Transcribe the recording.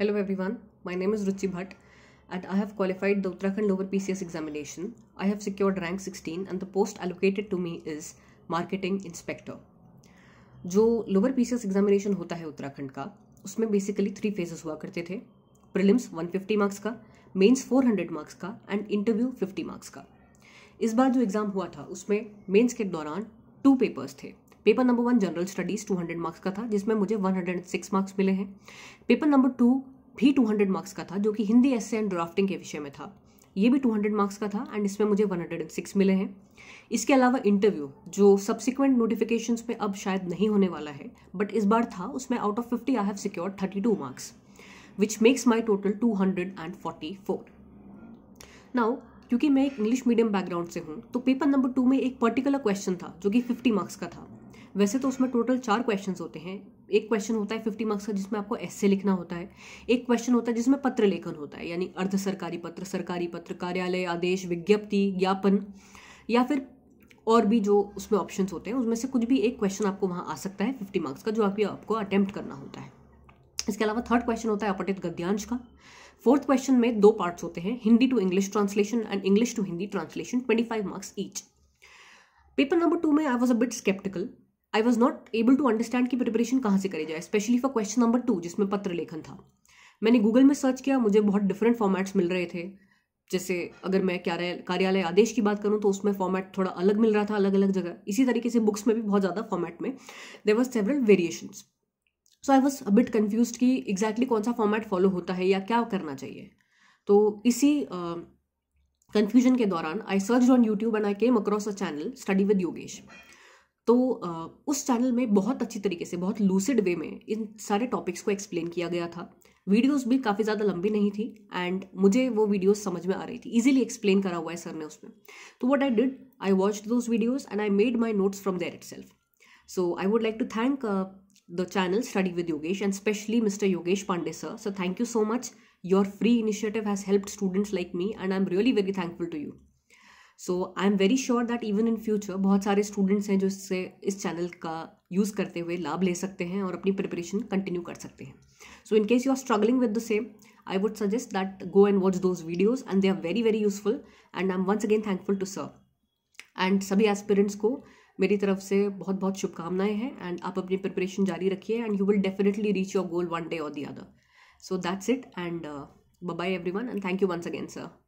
hello everyone my name is Ruchi Bhatt and I have qualified the Uttarakhand lower PCS examination I have secured rank sixteen and the post allocated to me is marketing inspector जो lower PCS examination होता है उत्तराखंड का उसमें basically three phases हुआ करते थे prelims 150 marks का mains 400 marks का एंड इंटरव्यू फिफ्टी मार्क्स का इस बार जो एग्ज़ाम हुआ था उसमें मेन्स के दौरान टू पेपर्स थे paper number one general studies 200 marks का था जिसमें मुझे 106 मार्क्स मिले हैं पेपर नंबर टू भी 200 मार्क्स का था जो कि हिंदी एस एंड ड्राफ्टिंग के विषय में था ये भी 200 मार्क्स का था एंड इसमें मुझे 106 मिले हैं इसके अलावा इंटरव्यू जो सब्सिक्वेंट नोटिफिकेशन में अब शायद नहीं होने वाला है बट इस बार था उसमें out of fifty I have secure thirty two marks which makes my total two hundred and forty four now क्योंकि मैं एक इंग्लिश मीडियम बैकग्राउंड से हूँ तो पेपर नंबर टू में एक पर्टिकुलर क्वेश्चन था जो कि फिफ्टी मार्क्स का था वैसे तो उसमें टोटल चार क्वेश्चन होते हैं एक क्वेश्चन होता है फिफ्टी मार्क्स का जिसमें आपको एस लिखना होता है एक क्वेश्चन होता है जिसमें पत्र लेखन होता है यानी अर्ध सरकारी पत्र सरकारी पत्र कार्यालय आदेश विज्ञप्ति ज्ञापन या फिर और भी जो उसमें ऑप्शन होते हैं उसमें से कुछ भी एक क्वेश्चन आपको वहाँ आ सकता है फिफ्टी मार्क्स का जो आप आपको अटैम्प्ट करना होता है इसके अलावा थर्ड क्वेश्चन होता है अपटित गद्यांश का फोर्थ क्वेश्चन में दो पार्ट्स होते हैं Hindi to English translation and English to Hindi translation twenty five marks each paper number two में I was a bit sceptical I was not able to understand कि प्रिपरेशन कहाँ से करी जाए specially for question number two जिसमें पत्र लेखन था मैंने गूगल में सर्च किया मुझे बहुत डिफरेंट फॉर्मेट्स मिल रहे थे जैसे अगर मैं कार्यालय आदेश की बात करूँ तो उसमें फॉर्मेट थोड़ा अलग मिल रहा था अलग अलग जगह इसी तरीके से बुक्स में भी बहुत ज़्यादा फॉर्मेट में there was several variation so I was a bit confuse कि एग्जैक्टली exactly कौन सा फॉर्मेट फॉलो होता है या क्या करना चाहिए तो इसी कन्फ्यूजन uh, के दौरान I search on YouTube and I came across a channel study with Yogesh तो उस चैनल में बहुत अच्छी तरीके से बहुत लूसिड वे में इन सारे टॉपिक्स को एक्सप्लेन किया गया था वीडियोस भी काफ़ी ज़्यादा लंबी नहीं थी एंड मुझे वो वीडियोस समझ में आ रही थी इजीली एक्सप्लेन करा हुआ है सर ने उसमें तो what I did I watch those videos and I made my notes from there it so I would like to thank channel study with Yogesh and specially mister Yogesh Pandey sir so thank you so much your free initiative has help students like me and I am really very thankful to you so I am very sure that even in future बहुत सारे students हैं जो इससे इस channel का use करते हुए लाभ ले सकते हैं और अपनी प्रिपरेशन कंटिन्यू कर सकते हैं so in case you are struggling with the same I would suggest that go and watch those videos and they are very very useful and I am once again thankful to sir and सभी aspirants को मेरी तरफ से बहुत बहुत शुभकामनाएं हैं and आप अपनी प्रिपरेशन जारी रखिए and you will definitely reach your goal one day or the other so that's it and bye everyone and thank you once again sir